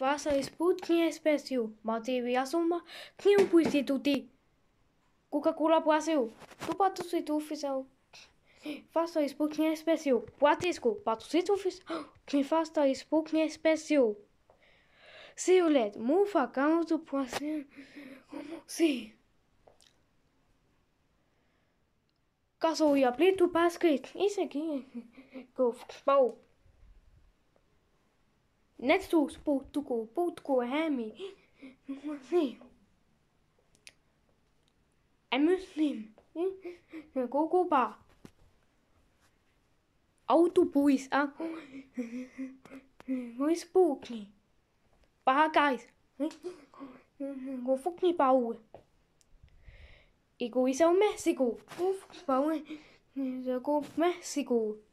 faça sputnie special motivi asuma tiun instituti Coca-Cola Brasil do patrocínio oficial faça sputnie special Batisco patrocínio oficial que faça sputnie special se o LED mufa causa como assim? Caso eu aplique o basquete, isso aqui Go. que Next to Spoutuku, Poutuku Hemi. nii. Muslim, koguba. Autobuis, ah. Wo ist Bugni? Bagais. Wo Fugni Bau? Ego ist auch Mexiko. Wo Fugni Bau? Ego Mexiko.